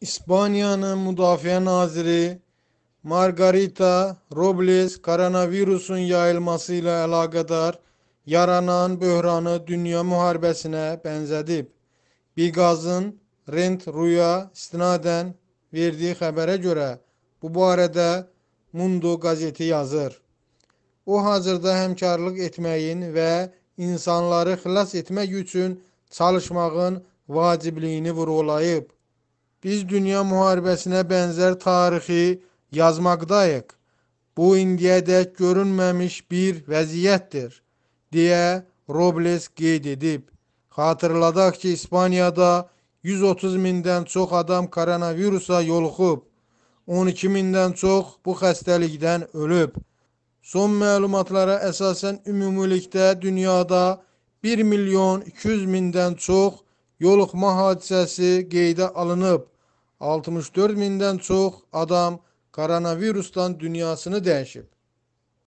İspanya'nın Müdafiə Naziri Margarita Robles koronavirusun yayılması ilə əlaqədar yaranan böhranı dünya müharibəsinə bənzədib. Biqazın Rent Ruya istinadən verdiyi xəbərə görə bu barədə Mundo qəzeti yazır. O hazırda həmkarlıq etməyin və insanları xilas etmək üçün çalışmağın vacibliyini vurğulayıb. Biz dünya müharibəsinə bənzər tarixi yazmaqdayıq. Bu indiyədək görünməmiş bir vəziyyətdir, deyə Robles qeyd edib. Xatırladaq ki, İspaniyada 130 mindən çox adam koronavirusa yoluxub, 12 mindən çox bu xəstəlikdən ölüb. Son məlumatlara əsasən ümumilikdə dünyada 1 milyon 200 mindən çox yoluxma hadisəsi qeydə alınıb. 64 mindən çox adam koronavirusdan dünyasını dəyişib.